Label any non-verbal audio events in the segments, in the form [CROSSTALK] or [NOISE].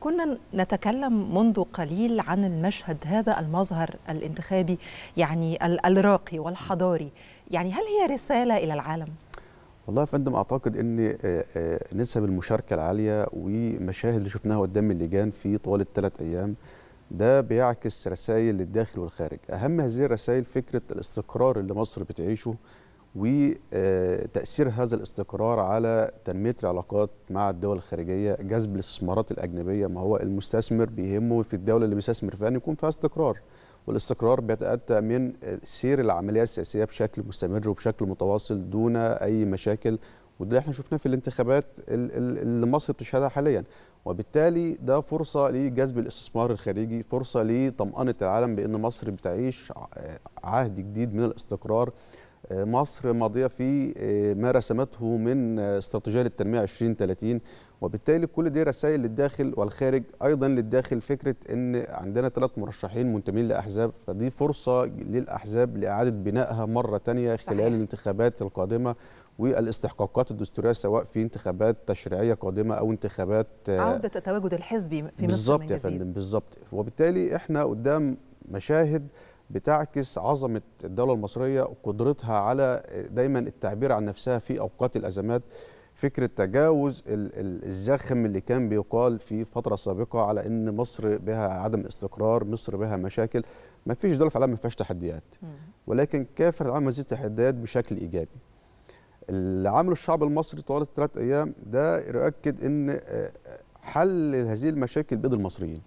كنا نتكلم منذ قليل عن المشهد هذا المظهر الانتخابي يعني الراقي والحضاري يعني هل هي رسالة إلى العالم؟ والله يا فندم اعتقد ان آه، آه، نسب المشاركه العاليه ومشاهد اللي شفناها قدام اللجان في طوال الثلاث ايام ده بيعكس رسائل للداخل والخارج اهم هذه الرسائل فكره الاستقرار اللي مصر بتعيشه وتاثير هذا الاستقرار على تنميه العلاقات مع الدول الخارجيه جذب الاستثمارات الاجنبيه ما هو المستثمر بيهمه في الدوله اللي بيستثمر فيها ان يكون فيها استقرار والاستقرار بيتاتى من سير العمليه السياسيه بشكل مستمر وبشكل متواصل دون اي مشاكل وده احنا شفناه في الانتخابات اللي مصر بتشهدها حاليا وبالتالي ده فرصه لجذب الاستثمار الخارجي فرصه لطمانه العالم بان مصر بتعيش عهد جديد من الاستقرار آه، مصر ماضيه في آه، ما رسمته من آه، استراتيجيه للتنميه 2030 وبالتالي كل دي رسائل للداخل والخارج ايضا للداخل فكره ان عندنا ثلاث مرشحين منتمين لاحزاب فدي فرصه للاحزاب لاعاده بنائها مره ثانيه خلال صحيح. الانتخابات القادمه والاستحقاقات الدستوريه سواء في انتخابات تشريعيه قادمه او انتخابات عوده التواجد الحزبي في مصر بالظبط يا فندم بالظبط وبالتالي احنا قدام مشاهد بتعكس عظمه الدوله المصريه وقدرتها على دايما التعبير عن نفسها في اوقات الازمات فكره تجاوز الزخم اللي كان بيقال في فتره سابقه على ان مصر بها عدم استقرار، مصر بها مشاكل، ما فيش دوله في العالم ما فيهاش تحديات. ولكن كافر العالم هذه التحديات بشكل ايجابي. اللي عمله الشعب المصري طوال الثلاث ايام ده يؤكد ان آه، حل هذه المشاكل بيد المصريين.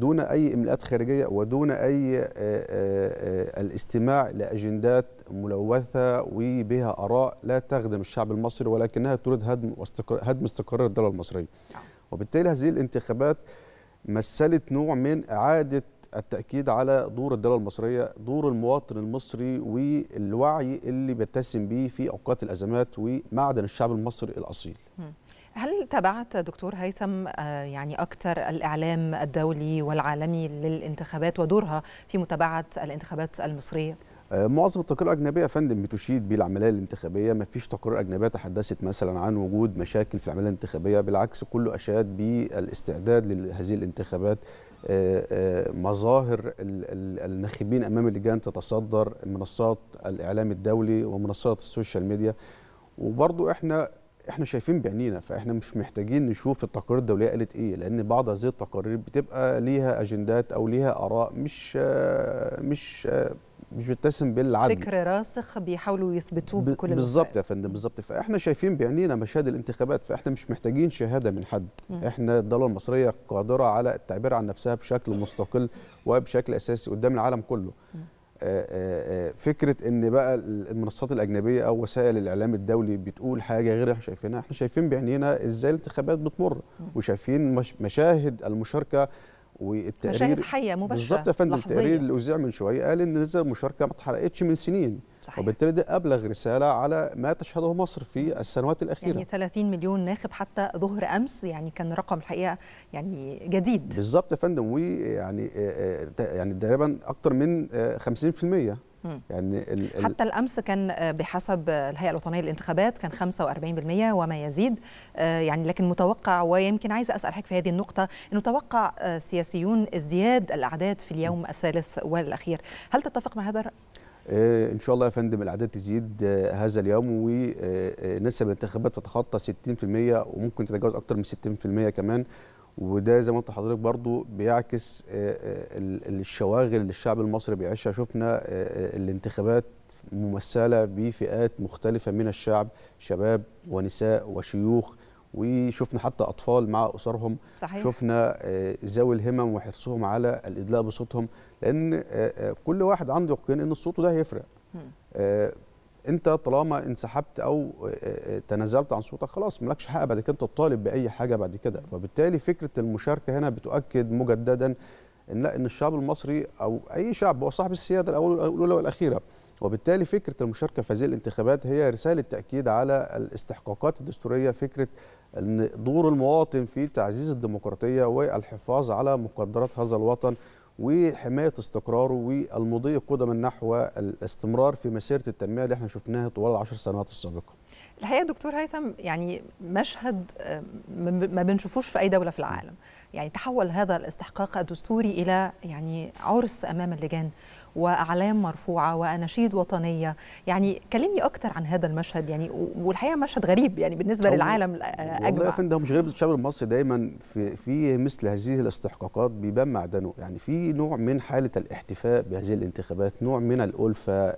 دون أي إملاءات خارجية ودون أي آه، آه، آه، الاستماع لأجندات ملوثة وبها آراء لا تخدم الشعب المصري ولكنها تريد هدم هدم استقرار الدولة المصرية وبالتالي هذه الانتخابات مثلت نوع من إعادة التأكيد على دور الدولة المصرية دور المواطن المصري والوعي اللي بيتسم به في أوقات الأزمات ومعدن الشعب المصري الأصيل هل تابعت دكتور هيثم آه، يعني أكثر الإعلام الدولي والعالمي للانتخابات ودورها في متابعة الانتخابات المصرية؟ آه، معظم التقارير الاجنبيه يا فندم بتشيد بالعمليه الانتخابيه ما فيش تقارير اجنبيه تحدثت مثلا عن وجود مشاكل في العمليه الانتخابيه بالعكس كله اشاد بالاستعداد لهذه الانتخابات آه، مظاهر الناخبين امام اللجان تتصدر منصات الاعلام الدولي ومنصات السوشيال ميديا وبرضه احنا احنا شايفين بعينينا فاحنا مش محتاجين نشوف التقارير الدوليه قالت ايه لان بعض هذه التقارير بتبقى ليها اجندات او ليها اراء مش مش مش بتتسم بالعدل فكر راسخ بيحاولوا يثبتوه بكل بالظبط يا فندم بالظبط فاحنا شايفين بعينينا مشاهد الانتخابات فاحنا مش محتاجين شهاده من حد م. احنا الدوله المصريه قادره على التعبير عن نفسها بشكل مستقل وبشكل اساسي قدام العالم كله م. آه، آه، آه، فكره ان بقى المنصات الاجنبيه او وسائل الاعلام الدولي بتقول حاجه غير احنا شايفينها احنا شايفين بعينينا ازاي الانتخابات بتمر وشايفين مشاهد المشاركه والتقرير مشاهد حيه مباشره بالظبط يا فندم التقرير اللي اذاع من شويه قال ان نسب المشاركه ما اتحرقتش من سنين صحيح. وبالتالي ده أبلغ رسالة على ما تشهده مصر في السنوات الأخيرة يعني 30 مليون ناخب حتى ظهر أمس يعني كان رقم الحقيقة يعني جديد بالظبط يا فندم ويعني آه، آه، يعني تقريبا اكثر من 50% آه، يعني حتى الامس كان بحسب الهيئه الوطنيه للانتخابات كان 45% وما يزيد يعني لكن متوقع ويمكن عايزه اسال حضرتك في هذه النقطه انه توقع سياسيون ازدياد الاعداد في اليوم الثالث والاخير هل تتفق مع هذا الراي آه، ان شاء الله يا فندم الاعداد تزيد آه، هذا اليوم ونسب آه، الانتخابات تتخطى 60% وممكن تتجاوز اكتر من 60% كمان وده زي ما انت حضرتك برضو بيعكس الشواغل اللي الشعب المصري بيعيشها شفنا الانتخابات ممثله بفئات مختلفه من الشعب شباب ونساء وشيوخ وشفنا حتى اطفال مع اسرهم صحيح. شفنا آه، ذوي الهمم وحرصهم على الادلاء بصوتهم لان آه، آه، كل واحد عنده يقين ان صوته ده هيفرق انت طالما انسحبت او تنازلت عن صوتك خلاص مالكش حق بعد كده تطالب باي حاجه بعد كده فبالتالي فكره المشاركه هنا بتؤكد مجددا ان لا ان الشعب المصري او اي شعب هو صاحب السياده الاولى والاخيره وبالتالي فكره المشاركه في هذه الانتخابات هي رساله تاكيد على الاستحقاقات الدستوريه فكره ان دور المواطن في تعزيز الديمقراطيه والحفاظ على مقدرات هذا الوطن وحمايه استقراره والمضي قدما نحو الاستمرار في مسيره التنميه اللي احنا شفناها طوال العشر سنوات السابقه. الحقيقه دكتور هيثم يعني مشهد آه، ما بنشوفوش في اي دوله في العالم، يعني تحول هذا الاستحقاق الدستوري الى يعني عرس امام اللجان واعلام مرفوعه واناشيد وطنيه يعني كلمني اكتر عن هذا المشهد يعني والحقيقه مشهد غريب يعني بالنسبه للعالم اجمع آه، والله يا فندم مش غريب الشعب المصري دايما في في مثل هذه الاستحقاقات بيبان معدنه يعني في نوع من حاله الاحتفاء بهذه الانتخابات نوع من الالفه آه،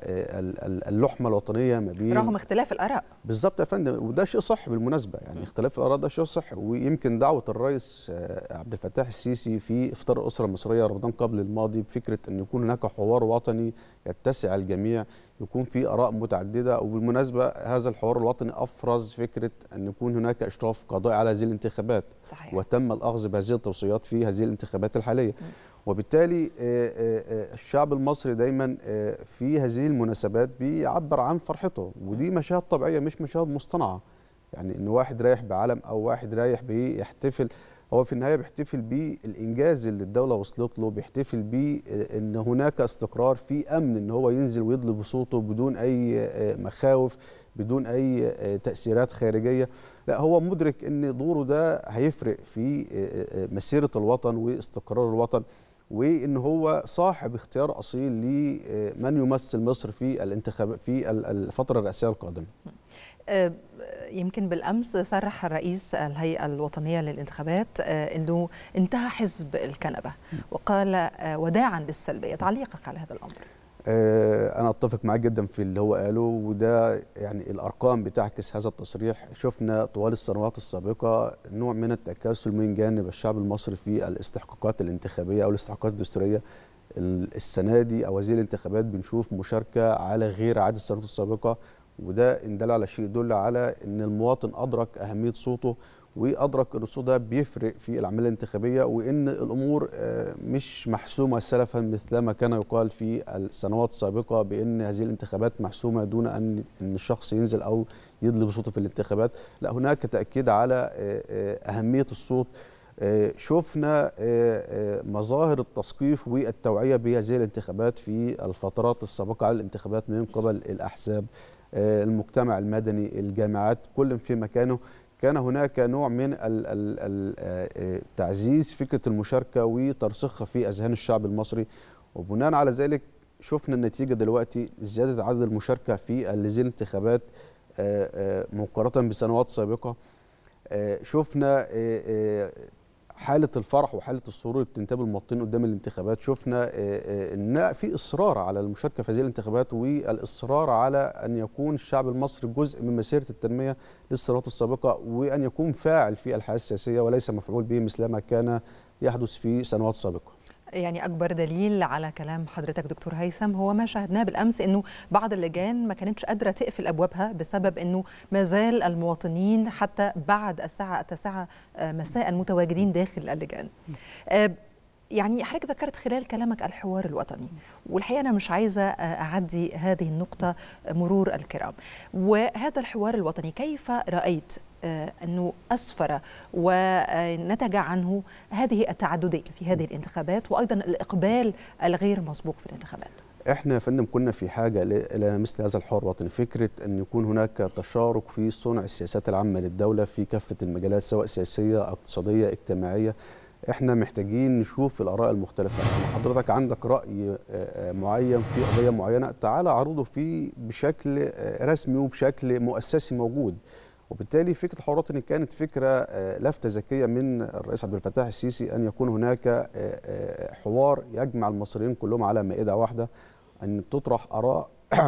اللحمه الوطنيه ما بين رغم اختلاف الاراء بالظبط يا فندم وده شيء صح بالمناسبه يعني اختلاف الاراء ده شيء صح ويمكن دعوه الرئيس آه، عبد الفتاح السيسي في افطار الاسره المصريه رمضان قبل الماضي بفكره ان يكون هناك حوار حوار وطني يتسع الجميع يكون في اراء متعدده وبالمناسبه هذا الحوار الوطني افرز فكره ان يكون هناك اشراف قضائي على هذه الانتخابات صحيح. وتم الاخذ بهذه التوصيات في هذه الانتخابات الحاليه وبالتالي آه، آه، آه، الشعب المصري دايما في هذه المناسبات بيعبر عن فرحته ودي مشاهد طبيعيه مش مشاهد مصطنعه يعني ان واحد رايح بعلم او واحد رايح بيحتفل بي هو في النهايه بيحتفل بالانجاز اللي الدوله وصلت له بيحتفل بيه ان هناك استقرار في امن ان هو ينزل ويضلي بصوته بدون اي آه، مخاوف بدون اي آه، تاثيرات خارجيه لا هو مدرك ان دوره ده هيفرق في آه، مسيره الوطن واستقرار الوطن وان هو صاحب اختيار اصيل لمن يمثل مصر في الانتخابات في الفتره الرئاسيه القادمه يمكن بالامس صرح الرئيس الهيئه الوطنيه للانتخابات آه، انه انتهى حزب الكنبه وقال آه، وداعا للسلبيه تعليقك على هذا الامر آه، انا اتفق معاك جدا في اللي هو قاله وده يعني الارقام بتعكس هذا التصريح شفنا طوال السنوات السابقه نوع من التكاسل من جانب الشعب المصري في الاستحقاقات الانتخابيه او الاستحقاقات الدستوريه السنه دي او هذه الانتخابات بنشوف مشاركه على غير عاده السنوات السابقه وده ان دل على شيء يدل على ان المواطن ادرك اهميه صوته وادرك ان الصوت ده بيفرق في العمليه الانتخابيه وان الامور آه، مش محسومه سلفا مثلما كان يقال في السنوات السابقه بان هذه الانتخابات محسومه دون ان ان الشخص ينزل او يدلي بصوته في الانتخابات، لا هناك تاكيد على آه، آه، اهميه الصوت شفنا مظاهر التثقيف والتوعيه بهذه الانتخابات في الفترات السابقه على الانتخابات من قبل الاحزاب آه، المجتمع المدني الجامعات كل في مكانه كان هناك نوع من آه، آه، تعزيز فكرة المشاركة وترسيخها في أذهان الشعب المصري وبناء على ذلك شفنا النتيجة دلوقتي زيادة عدد المشاركة في اللزين انتخابات مقارنة بسنوات سابقة شفنا حاله الفرح وحاله السرور اللي بتنتابه المواطنين قدام الانتخابات شفنا آه، آه، ان في اصرار على المشاركه في هذه الانتخابات والاصرار على ان يكون الشعب المصري جزء من مسيره التنميه للسنوات السابقه وان يكون فاعل في الحياه السياسيه وليس مفعول به مثلما كان يحدث في سنوات سابقه يعني اكبر دليل على كلام حضرتك دكتور هيثم هو ما شاهدناه بالامس انه بعض اللجان ما كانتش قادره تقفل ابوابها بسبب انه ما زال المواطنين حتى بعد الساعه 9 آه، مساء متواجدين داخل اللجان آه، يعني حضرتك ذكرت خلال كلامك الحوار الوطني والحقيقه انا مش عايزه آه، اعدي هذه النقطه مرور الكرام وهذا الحوار الوطني كيف رايت آه، أنه أسفر ونتج عنه هذه التعددية في هذه الانتخابات وأيضا الإقبال الغير مسبوق في الانتخابات احنا يا فندم كنا في حاجه الى مثل هذا الحوار الوطني فكره ان يكون هناك تشارك في صنع السياسات العامه للدوله في كافه المجالات سواء سياسيه اقتصاديه اجتماعيه احنا محتاجين نشوف الاراء المختلفه حضرتك عندك راي آه، آه، معين في قضيه معينه تعال عرضه فيه بشكل رسمي وبشكل مؤسسي موجود وبالتالي فكره الحوارات كانت فكره آه، لافته ذكيه من الرئيس عبد الفتاح السيسي ان يكون هناك آه، آه، حوار يجمع المصريين كلهم على مائده واحده ان تطرح اراء [COUGHS]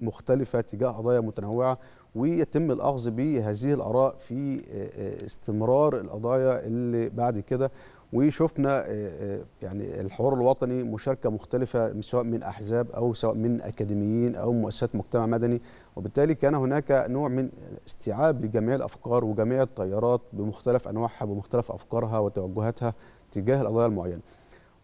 مختلفه تجاه قضايا متنوعه ويتم الاخذ بهذه الاراء في استمرار القضايا اللي بعد كده وشفنا آه، آه، يعني الحوار الوطني مشاركه مختلفه سواء من احزاب او سواء من اكاديميين او مؤسسات مجتمع مدني وبالتالي كان هناك نوع من استيعاب لجميع الافكار وجميع التيارات بمختلف انواعها بمختلف افكارها وتوجهاتها تجاه القضايا المعينه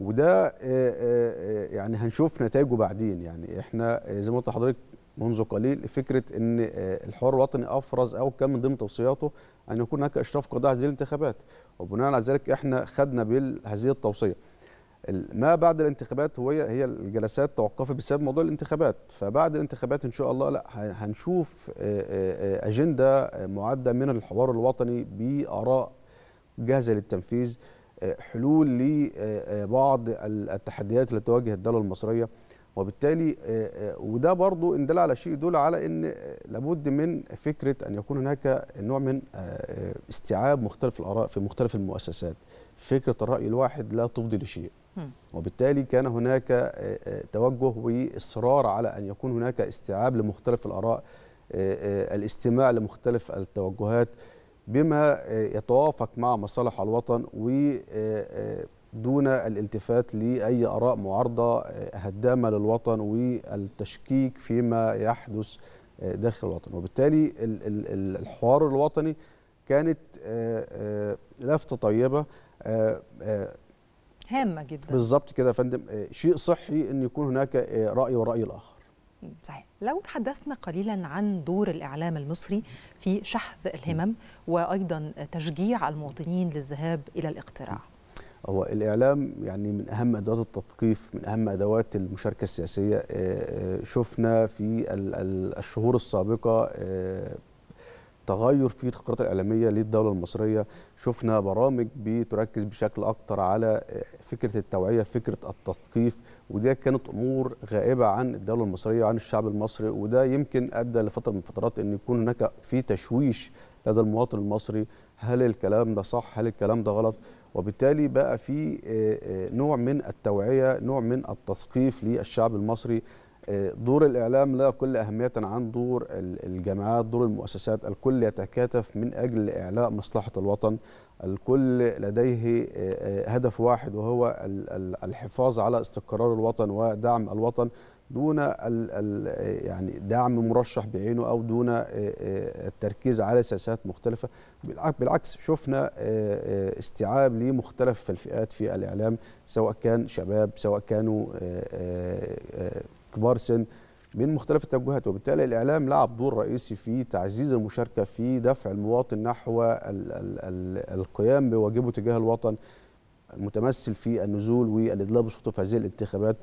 وده آه، يعني هنشوف نتائجه بعدين يعني احنا زي ما قلت لحضرتك منذ قليل فكره ان آه، الحوار الوطني افرز او كان من ضمن توصياته ان يكون هناك اشراف قضاء هذه الانتخابات وبناء على ذلك احنا خدنا بهذه التوصيه ما بعد الانتخابات هو هي الجلسات توقفت بسبب موضوع الانتخابات فبعد الانتخابات ان شاء الله لا هنشوف آه، آه، اجنده معده من الحوار الوطني باراء جاهزه للتنفيذ حلول لبعض التحديات اللي تواجه الدوله المصريه وبالتالي آه، آه، وده برضو ان دل على شيء يدل على ان آه، لابد من فكره ان يكون هناك نوع من استيعاب مختلف الاراء في مختلف المؤسسات فكره الراي الواحد لا تفضي لشيء وبالتالي كان هناك توجه واصرار على ان يكون هناك استيعاب لمختلف الاراء الاستماع لمختلف التوجهات بما يتوافق مع مصالح الوطن و دون الالتفات لاي اراء معارضه آه، هدامه للوطن والتشكيك فيما يحدث آه، داخل الوطن وبالتالي الحوار الوطني كانت آه، لفته طيبه هامه جدا بالظبط كده يا فندم شيء صحي ان يكون هناك راي وراي الاخر صحيح لو تحدثنا قليلا عن دور الإعلام المصري في شحذ الهمم وأيضا تشجيع المواطنين للذهاب إلى الاقتراع هو الإعلام يعني من أهم أدوات التثقيف من أهم أدوات المشاركة السياسية آه، آه، شفنا في الشهور السابقة آه، تغير في الخطط الإعلامية للدولة المصرية شفنا برامج بتركز بشكل أكتر على فكرة التوعية فكرة التثقيف ودي كانت أمور غائبة عن الدولة المصرية وعن الشعب المصري وده يمكن أدى لفترة من الفترات أن يكون هناك في تشويش لدى المواطن المصري هل الكلام ده صح هل الكلام ده غلط وبالتالي بقى في آه، آه، نوع من التوعية نوع من التثقيف للشعب المصري آه، دور الإعلام لا يقل أهمية عن دور الجامعات دور المؤسسات الكل يتكاتف من أجل إعلاء مصلحة الوطن الكل لديه هدف واحد وهو الحفاظ على استقرار الوطن ودعم الوطن دون ال ال يعني دعم مرشح بعينه او دون آه، آه، التركيز على سياسات مختلفه بالعكس شفنا آه، استيعاب لمختلف الفئات في الاعلام سواء كان شباب سواء كانوا كبار سن من مختلف التوجهات وبالتالي الاعلام لعب دور رئيسي في تعزيز المشاركه في دفع المواطن نحو الـ الـ الـ القيام بواجبه تجاه الوطن المتمثل في النزول والادلاء بصوته في هذه الانتخابات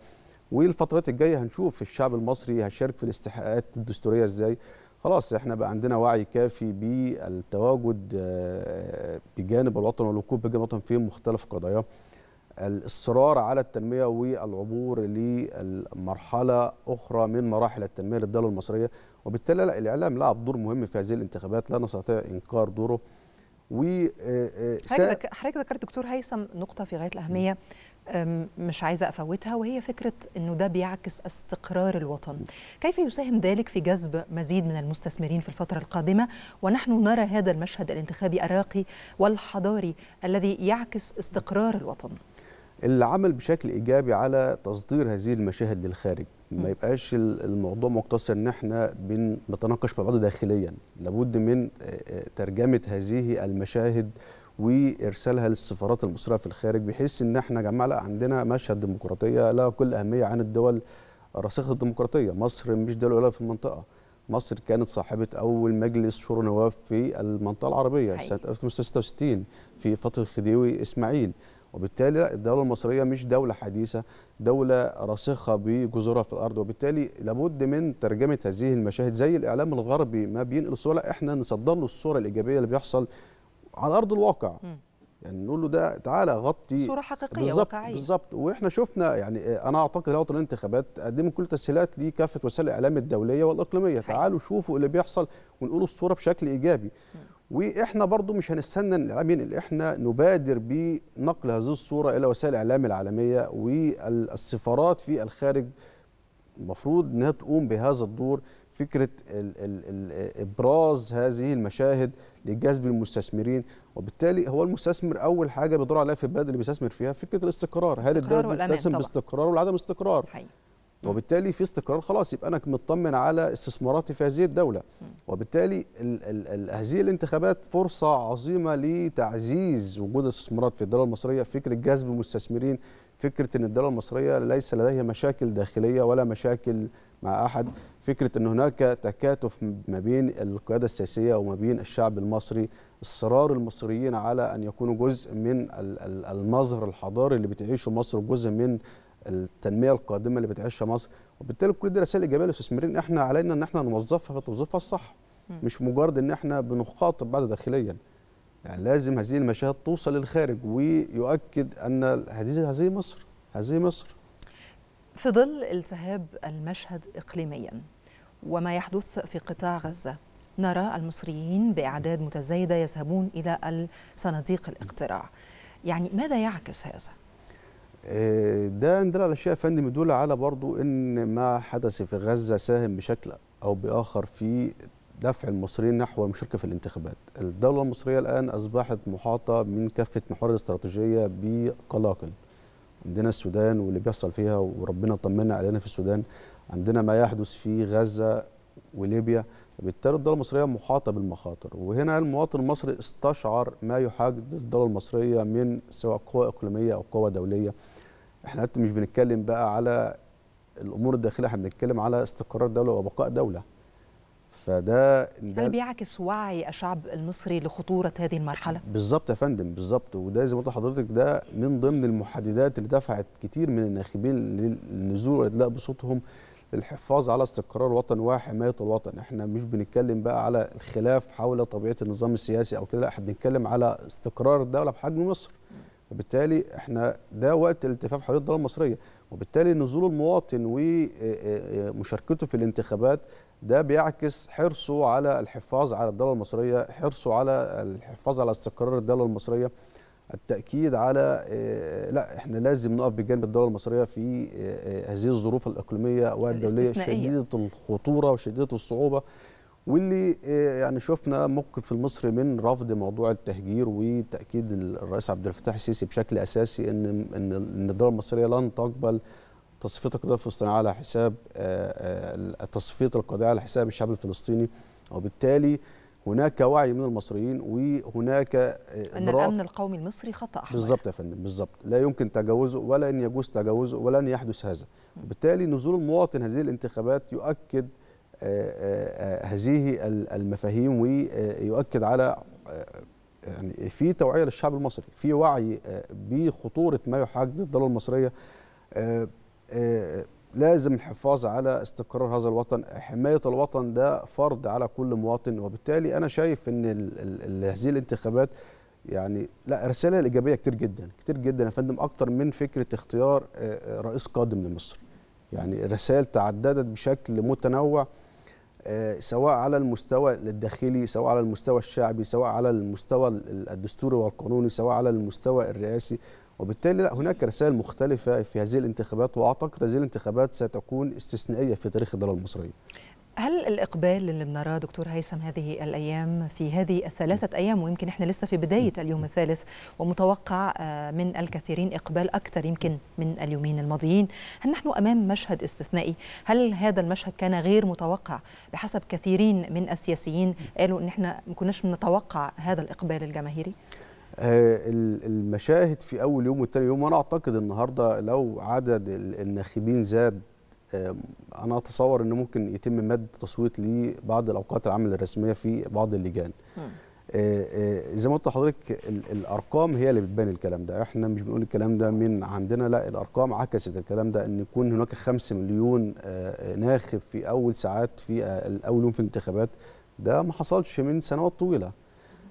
والفترات الجايه هنشوف الشعب المصري هيشارك في الاستحقاقات الدستوريه ازاي خلاص احنا بقى عندنا وعي كافي بالتواجد آه، بجانب الوطن والوقوف بجانب الوطن في مختلف قضاياه الإصرار على التنمية والعبور لمرحلة أخرى من مراحل التنمية للدولة المصرية وبالتالي لا الإعلام لعب دور مهم في هذه الانتخابات لا نستطيع إنكار دوره و آه، آه، حضرتك ذكرت دكتور هيثم نقطة في غاية الأهمية م. مش عايزه افوتها وهي فكره انه ده بيعكس استقرار الوطن. كيف يساهم ذلك في جذب مزيد من المستثمرين في الفتره القادمه ونحن نرى هذا المشهد الانتخابي الراقي والحضاري الذي يعكس استقرار الوطن؟ العمل بشكل ايجابي على تصدير هذه المشاهد للخارج ما يبقاش الموضوع مقتصر ان احنا بنتناقش مع بعض داخليا لابد من آه، آه، ترجمه هذه المشاهد وارسالها للسفارات المصريه في الخارج بحيث ان احنا يا جماعه لا عندنا مشهد ديمقراطيه لها كل اهميه عن الدول الراسخه الديمقراطيه، مصر مش دوله في المنطقه. مصر كانت صاحبة أول مجلس شورى نواب في المنطقة العربية حقيقي. سنة 1966 في فترة الخديوي إسماعيل وبالتالي الدولة المصرية مش دولة حديثة دولة راسخة بجذورها في الأرض وبالتالي لابد من ترجمة هذه المشاهد زي الإعلام الغربي ما بينقل الصوره إحنا نصدر له الصورة الإيجابية اللي بيحصل على ارض الواقع م. يعني نقول له ده تعالى غطي صوره حقيقيه بالزبط واقعيه بالظبط واحنا شفنا يعني آه، انا اعتقد لجنه الانتخابات قدموا كل تسهيلات لكافه وسائل الاعلام الدوليه والاقليميه حقيقي. تعالوا شوفوا اللي بيحصل ونقولوا الصوره بشكل ايجابي م. واحنا برضو مش هنستنى الاعلاميين اللي احنا نبادر بنقل هذه الصوره الى وسائل الاعلام العالميه والسفارات في الخارج المفروض انها تقوم بهذا الدور فكره ابراز هذه المشاهد لجذب المستثمرين وبالتالي هو المستثمر اول حاجه بيدور عليها في البلد اللي بيستثمر فيها فكره الاستقرار هل الدوله بتتسم باستقرار ولا عدم استقرار حي. وبالتالي في استقرار خلاص يبقى انا مطمن على استثماراتي في هذه الدوله وبالتالي ال ال ال هذه الانتخابات فرصه عظيمه لتعزيز وجود الاستثمارات في الدوله المصريه فكره جذب المستثمرين فكره ان الدوله المصريه ليس لديها مشاكل داخليه ولا مشاكل مع احد فكره ان هناك تكاتف ما بين القياده السياسيه وما بين الشعب المصري اصرار المصريين على ان يكونوا جزء من المظهر الحضاري اللي بتعيشه مصر وجزء من التنميه القادمه اللي بتعيشها مصر وبالتالي كل دي رسائل ايجابيه للمستثمرين احنا علينا ان احنا نوظفها في توظيفها الصح مش مجرد ان احنا بنخاطب بعد داخليا يعني لازم هذه المشاهد توصل للخارج ويؤكد ان هذه هذه مصر هذه مصر في ظل التهاب المشهد إقليميا وما يحدث في قطاع غزة نرى المصريين بأعداد متزايدة يذهبون إلى صناديق الاقتراع يعني ماذا يعكس هذا؟ آه، ده ندل على شيء فندم يدل على برضو ان ما حدث في غزه ساهم بشكل او باخر في دفع المصريين نحو المشاركه في الانتخابات. الدوله المصريه الان اصبحت محاطه من كافه محور الاستراتيجيه بقلاقل. عندنا السودان واللي بيحصل فيها وربنا طمنا علينا في السودان عندنا ما يحدث في غزه وليبيا بالتالي الدولة المصرية محاطة بالمخاطر وهنا المواطن المصري استشعر ما يحدث الدولة المصرية من سواء قوى إقليمية أو قوى دولية احنا مش بنتكلم بقى على الأمور الداخلية احنا بنتكلم على استقرار دولة وبقاء دولة فده ده هل بيعكس وعي الشعب المصري لخطوره هذه المرحله؟ بالظبط يا فندم بالظبط وده زي ما قلت لحضرتك ده من ضمن المحددات اللي دفعت كتير من الناخبين للنزول والادلاء بصوتهم للحفاظ على استقرار وطن وحمايه الوطن، احنا مش بنتكلم بقى على الخلاف حول طبيعه النظام السياسي او كده، لا احنا بنتكلم على استقرار الدوله بحجم مصر. وبالتالي احنا ده وقت الالتفاف حول الدوله المصريه وبالتالي نزول المواطن ومشاركته في الانتخابات ده بيعكس حرصه على الحفاظ على الدوله المصريه حرصه على الحفاظ على استقرار الدوله المصريه التاكيد على آه، لا احنا لازم نقف بجانب الدوله المصريه في آه، آه، هذه الظروف الاقليميه والدوليه شديده الخطوره وشديده الصعوبه واللي يعني شفنا موقف المصري من رفض موضوع التهجير وتاكيد الرئيس عبد الفتاح السيسي بشكل اساسي ان ان الدوله المصريه لن تقبل تصفيه القضيه الفلسطينيه على حساب آه، آه، تصفيه القضيه على حساب الشعب الفلسطيني وبالتالي هناك وعي من المصريين وهناك آه، ان الامن القومي المصري خطا احمر بالظبط يا فندم بالظبط لا يمكن تجاوزه ولن يجوز تجاوزه ولن يحدث هذا وبالتالي نزول المواطن هذه الانتخابات يؤكد هذه المفاهيم ويؤكد على يعني في توعيه للشعب المصري في وعي بخطوره ما يحدث الدوله المصريه لازم الحفاظ على استقرار هذا الوطن حماية الوطن ده فرض على كل مواطن وبالتالي أنا شايف أن هذه الانتخابات يعني لا رسالة إيجابية كتير جدا كتير جدا يا فندم أكتر من فكرة اختيار آه، آه، رئيس قادم لمصر يعني رسائل تعددت بشكل متنوع آه، سواء على المستوى الداخلي سواء على المستوى الشعبي سواء على المستوى الدستوري والقانوني سواء على المستوى الرئاسي وبالتالي لا هناك رسائل مختلفة في هذه الانتخابات وأعتقد هذه الانتخابات ستكون استثنائية في تاريخ الدولة المصرية هل الإقبال اللي بنراه دكتور هيثم هذه الأيام في هذه الثلاثة أيام ويمكن إحنا لسه في بداية اليوم الثالث ومتوقع آه، من الكثيرين إقبال أكثر يمكن من اليومين الماضيين هل نحن أمام مشهد استثنائي هل هذا المشهد كان غير متوقع بحسب كثيرين من السياسيين قالوا إن إحنا ما كناش نتوقع هذا الإقبال الجماهيري آه، المشاهد في اول يوم والتاني يوم وانا اعتقد النهارده لو عدد الناخبين زاد انا اتصور ان ممكن يتم مد تصويت لبعض الاوقات العمل الرسميه في بعض اللجان آه، آه، زي ما قلت لحضرتك الارقام هي اللي بتبان الكلام ده احنا مش بنقول الكلام ده من عندنا لا الارقام عكست الكلام ده ان يكون هناك 5 مليون ناخب في اول ساعات في اول يوم في الانتخابات ده ما حصلش من سنوات طويله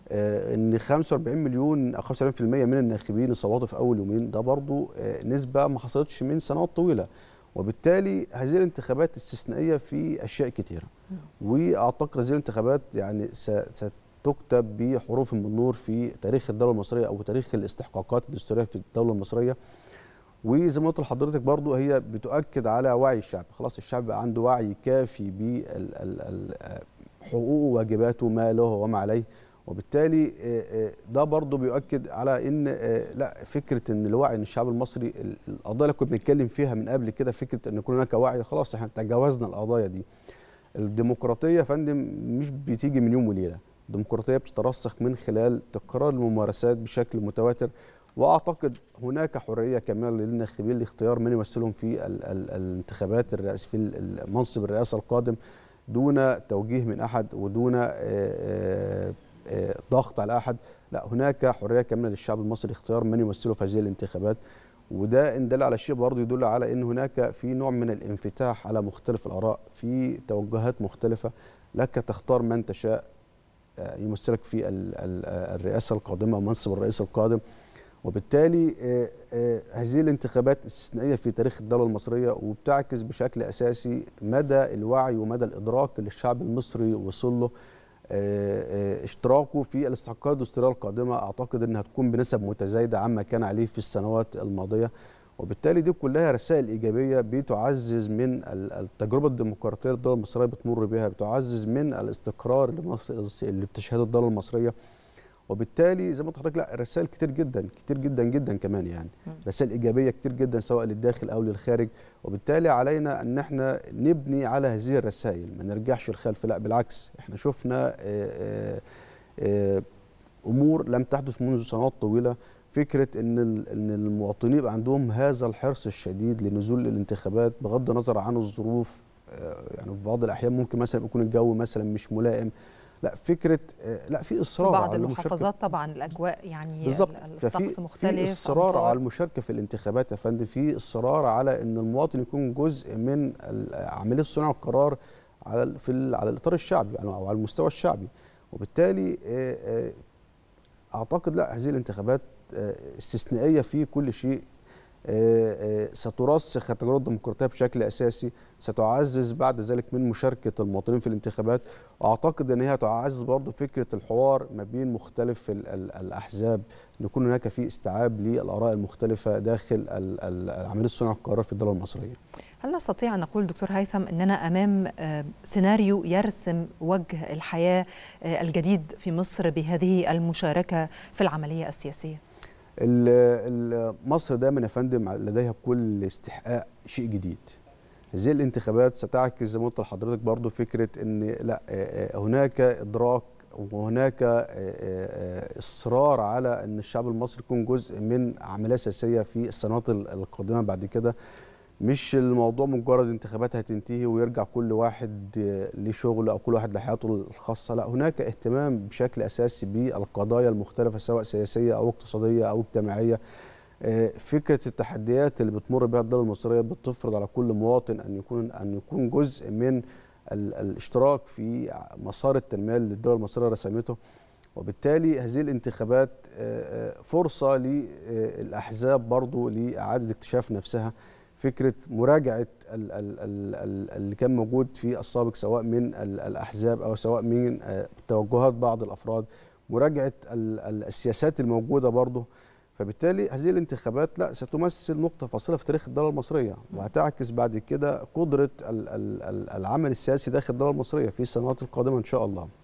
آه، ان 45 مليون او 45% من الناخبين صوتوا في اول يومين ده برضو آه، نسبه ما حصلتش من سنوات طويله وبالتالي هذه الانتخابات استثنائيه في اشياء كثيره واعتقد هذه الانتخابات يعني ستكتب بحروف من نور في تاريخ الدوله المصريه او تاريخ الاستحقاقات الدستوريه في الدوله المصريه وزي ما قلت لحضرتك برضو هي بتؤكد على وعي الشعب خلاص الشعب عنده وعي كافي بحقوقه آه، وواجباته ما له وما عليه وبالتالي آه، آه، ده برضه بيؤكد على ان آه، لا فكره ان الوعي ان الشعب المصري القضايا اللي كنا بنتكلم فيها من قبل كده فكره ان يكون هناك وعي خلاص احنا تجاوزنا القضايا دي الديمقراطيه يا فندم مش بتيجي من يوم وليله الديمقراطيه بتترسخ من خلال تكرار الممارسات بشكل متواتر واعتقد هناك حريه كامله للناخبين لاختيار من يمثلهم في الانتخابات الرئاس في منصب الرئاسه القادم دون توجيه من احد ودون آه، ضغط على احد لا هناك حريه كامله للشعب المصري اختيار من يمثله في هذه الانتخابات وده ان دل على شيء برضه يدل على ان هناك في نوع من الانفتاح على مختلف الاراء في توجهات مختلفه لك تختار من تشاء آه، يمثلك في آه، الرئاسه القادمه ومنصب الرئيس القادم وبالتالي هذه الانتخابات استثنائيه في تاريخ الدوله المصريه وبتعكس بشكل اساسي مدى الوعي ومدى الادراك للشعب المصري وصله آه، آه، اشتراكه في الاستحقاقات الدستوريه القادمه اعتقد انها تكون بنسب متزايده عما كان عليه في السنوات الماضيه وبالتالي دي كلها رسائل ايجابيه بتعزز من التجربه الديمقراطيه اللي الدوله المصريه بتمر بها بتعزز من الاستقرار اللي بتشهده الدوله المصريه وبالتالي زي ما قلت حضرتك لا رسائل كتير جدا كتير جدا جدا كمان يعني رسائل ايجابيه كتير جدا سواء للداخل او للخارج وبالتالي علينا ان احنا نبني على هذه الرسائل ما نرجعش الخلف لا بالعكس احنا شفنا آه، آه، آه، امور لم تحدث منذ سنوات طويله فكره ان ان المواطنين يبقى عندهم هذا الحرص الشديد لنزول الانتخابات بغض النظر عن الظروف يعني في بعض الاحيان ممكن مثلا يكون الجو مثلا مش ملائم لا فكره آه، لا في اصرار بعض على المحافظات طبعا الاجواء يعني بالظبط الطقس مختلف في اصرار على المشاركه في الانتخابات يا فندم في اصرار على ان المواطن يكون جزء من عمليه صنع القرار على في على الاطار الشعبي يعني او على المستوى الشعبي وبالتالي آه، آه، اعتقد لا هذه الانتخابات استثنائيه في كل شيء آه، آه، سترسخ التجربه الديمقراطيه بشكل اساسي ستعزز بعد ذلك من مشاركه المواطنين في الانتخابات واعتقد ان هي تعزز برضه فكره الحوار ما بين مختلف الاحزاب ان يكون هناك في استيعاب للاراء المختلفه داخل عمليه صنع القرار في الدوله المصريه هل نستطيع ان نقول دكتور هيثم اننا امام آه، سيناريو يرسم وجه الحياه الجديد في مصر بهذه المشاركه في العمليه السياسيه مصر دايما يا فندم لديها بكل استحقاق شيء جديد هذه الانتخابات ستعكس زي ما قلت لحضرتك برضو فكره ان لا آه، هناك ادراك وهناك آه، آه، اصرار على ان الشعب المصري يكون جزء من عمليه سياسيه في السنوات القادمه بعد كده مش الموضوع مجرد انتخابات هتنتهي ويرجع كل واحد آه، لشغله او كل واحد لحياته الخاصه لا هناك اهتمام بشكل اساسي بالقضايا المختلفه سواء سياسيه او اقتصاديه او اجتماعيه آه، فكره التحديات اللي بتمر بها الدوله المصريه بتفرض على كل مواطن ان يكون ان يكون جزء من الاشتراك في مسار التنميه اللي الدوله المصريه رسمته وبالتالي هذه الانتخابات آه، فرصه للاحزاب برضه لاعاده اكتشاف نفسها فكره مراجعه اللي كان موجود في السابق سواء من الاحزاب او سواء من آه، توجهات بعض الافراد مراجعه السياسات الموجوده برضه فبالتالي هذه الانتخابات لا ستمثل نقطة فاصلة في تاريخ الدولة المصرية وهتعكس بعد كده قدرة العمل السياسي داخل الدولة المصرية في السنوات القادمة إن شاء الله